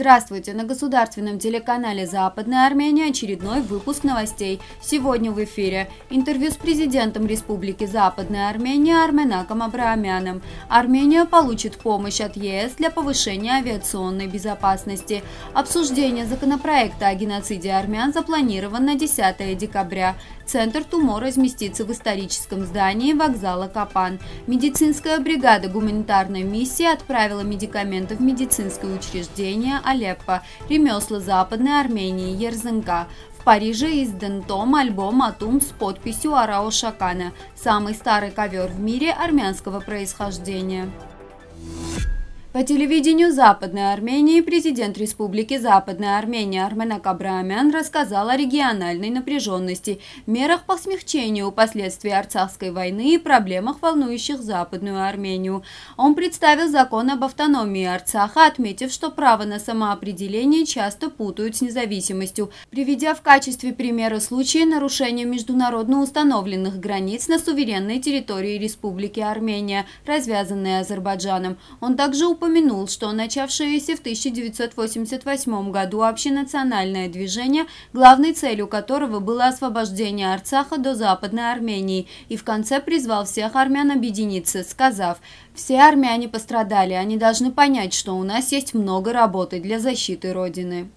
Здравствуйте! На государственном телеканале «Западная Армения» очередной выпуск новостей. Сегодня в эфире интервью с президентом Республики Западная Армения Арменаком Абраамяном. Армения получит помощь от ЕС для повышения авиационной безопасности. Обсуждение законопроекта о геноциде армян запланировано на 10 декабря. Центр Тумо разместится в историческом здании вокзала Капан. Медицинская бригада гуманитарной миссии отправила медикаменты в медицинское учреждение, Алеппо, ремесла Западной Армении, Ерзенга. В Париже издан том альбом «Атум» с подписью Арао Шакана, самый старый ковер в мире армянского происхождения. По телевидению Западной Армении президент Республики Западная Армения Арменак Абраамян рассказал о региональной напряженности, мерах по смягчению последствий Арцахской войны и проблемах, волнующих Западную Армению. Он представил закон об автономии Арцаха, отметив, что право на самоопределение часто путают с независимостью, приведя в качестве примера случаи нарушения международно установленных границ на суверенной территории Республики Армения, развязанные Азербайджаном. Он также упомянул, что начавшееся в 1988 году общенациональное движение, главной целью которого было освобождение Арцаха до Западной Армении, и в конце призвал всех армян объединиться, сказав «Все армяне пострадали, они должны понять, что у нас есть много работы для защиты Родины».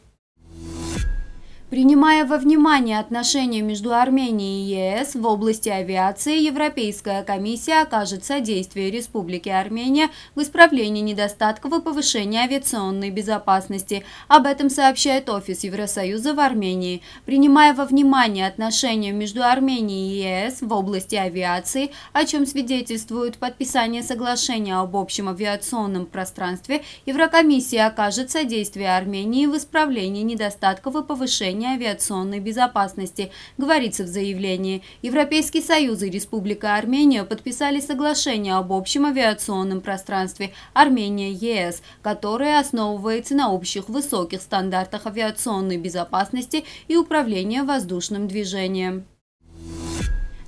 Принимая во внимание отношения между Арменией и ЕС в области авиации, Европейская комиссия окажет содействие Республике Армения в исправлении недостатков и повышении авиационной безопасности. Об этом сообщает Офис Евросоюза в Армении. Принимая во внимание отношения между Арменией и ЕС в области авиации, о чем свидетельствует подписание соглашения об общем авиационном пространстве, Еврокомиссия окажет содействие Армении в исправлении недостатков и повышении управления авиационной безопасности, говорится в заявлении. Европейский Союз и Республика Армения подписали соглашение об общем авиационном пространстве Армения-ЕС, которое основывается на общих высоких стандартах авиационной безопасности и управления воздушным движением.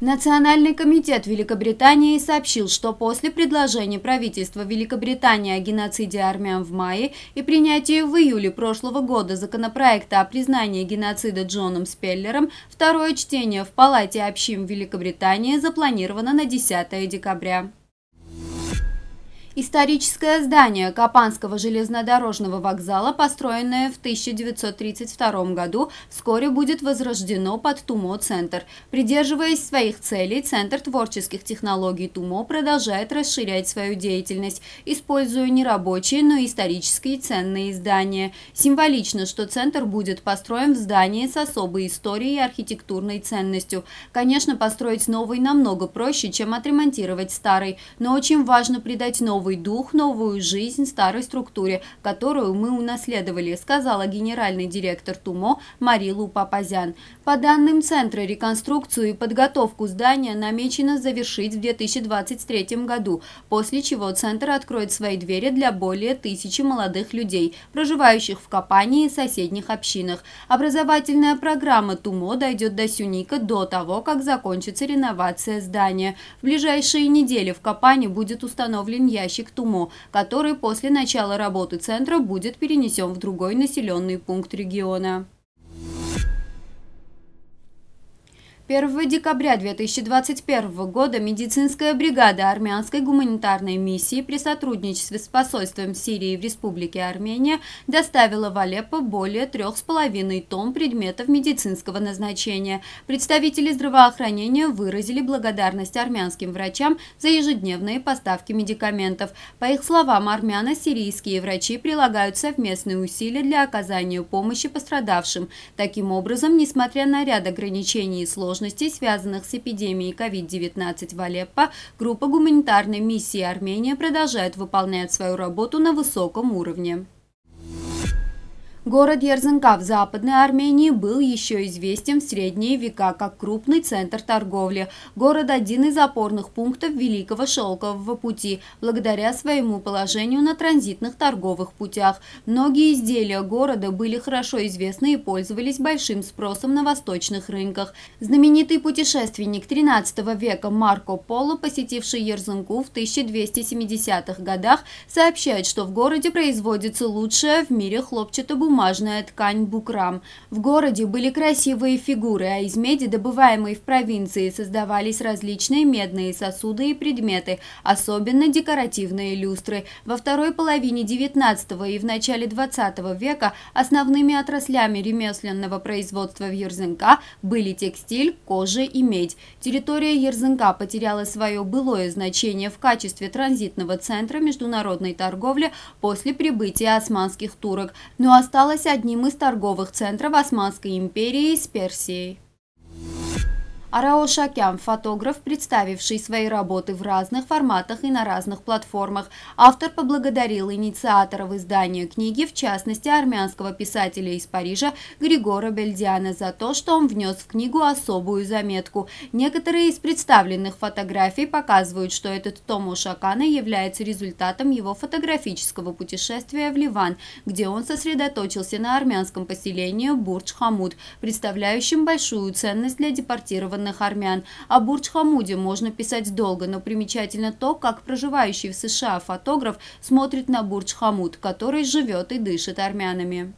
Национальный комитет Великобритании сообщил, что после предложения правительства Великобритании о геноциде армян в мае и принятия в июле прошлого года законопроекта о признании геноцида Джоном Спеллером, второе чтение в Палате общин Великобритании запланировано на 10 декабря. Историческое здание Капанского железнодорожного вокзала, построенное в 1932 году, вскоре будет возрождено под ТУМО-центр. Придерживаясь своих целей, Центр творческих технологий ТУМО продолжает расширять свою деятельность, используя не рабочие, но исторические ценные здания. Символично, что центр будет построен в здании с особой историей и архитектурной ценностью. Конечно, построить новый намного проще, чем отремонтировать старый, но очень важно придать новый новый дух, новую жизнь старой структуре, которую мы унаследовали, сказала генеральный директор ТУМО Марилу Папазян. По данным Центра, реконструкцию и подготовку здания намечено завершить в 2023 году, после чего Центр откроет свои двери для более тысячи молодых людей, проживающих в Капании и соседних общинах. Образовательная программа ТУМО дойдет до Сюника до того, как закончится реновация здания. В ближайшие недели в Капане будет установлен ящик к Тумо, который после начала работы центра будет перенесен в другой населенный пункт региона. 1 декабря 2021 года медицинская бригада армянской гуманитарной миссии при сотрудничестве с посольством Сирии в Республике Армения доставила в Алеппо более 3,5 тонн предметов медицинского назначения. Представители здравоохранения выразили благодарность армянским врачам за ежедневные поставки медикаментов. По их словам, армяно-сирийские врачи прилагают совместные усилия для оказания помощи пострадавшим. Таким образом, несмотря на ряд ограничений и сложностей, сложностей, связанных с эпидемией COVID-19 в Алеппо, группа гуманитарной миссии Армения продолжает выполнять свою работу на высоком уровне. Город Ерзенка в Западной Армении был еще известен в средние века как крупный центр торговли. Город – один из опорных пунктов Великого Шелкового пути, благодаря своему положению на транзитных торговых путях. Многие изделия города были хорошо известны и пользовались большим спросом на восточных рынках. Знаменитый путешественник 13 века Марко Поло, посетивший Ерзенку в 1270-х годах, сообщает, что в городе производится лучшая в мире хлопчатобумажная бумажная ткань букрам. В городе были красивые фигуры, а из меди, добываемой в провинции, создавались различные медные сосуды и предметы, особенно декоративные люстры. Во второй половине XIX и в начале XX века основными отраслями ремесленного производства в Ерзенка были текстиль, кожа и медь. Территория Ерзенка потеряла свое былое значение в качестве транзитного центра международной торговли после прибытия османских турок, но осталась считалось одним из торговых центров Османской империи с Персией. Арао Шакян – фотограф, представивший свои работы в разных форматах и на разных платформах. Автор поблагодарил инициаторов издания книги, в частности, армянского писателя из Парижа Григора Бельдиана, за то, что он внес в книгу особую заметку. Некоторые из представленных фотографий показывают, что этот том у Шакана является результатом его фотографического путешествия в Ливан, где он сосредоточился на армянском поселении Бурдж-Хамуд, представляющем большую ценность для депортированных коренных армян. О Бурдж-Хамуде можно писать долго, но примечательно то, как проживающий в США фотограф смотрит на Бурдж-Хамуд, который живет и дышит армянами.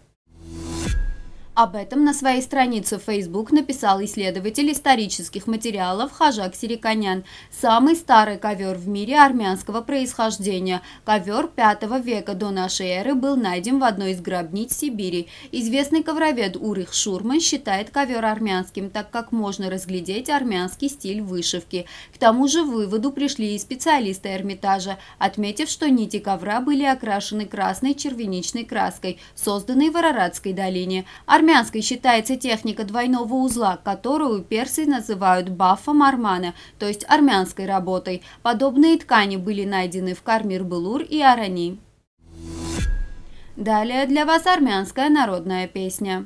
Об этом на своей странице в Facebook написал исследователь исторических материалов Хажак Сириканян. Самый старый ковер в мире армянского происхождения. Ковер V века до нашей эры был найден в одной из гробниц Сибири. Известный ковровед Урих Шурман считает ковер армянским, так как можно разглядеть армянский стиль вышивки. К тому же выводу пришли и специалисты Эрмитажа, отметив, что нити ковра были окрашены красной червеничной краской, созданной в Араратской долине. Армян Армянской считается техника двойного узла, которую персы называют бафом армана, то есть армянской работой. Подобные ткани были найдены в Кармир-Былур и Арани. Далее для вас армянская народная песня.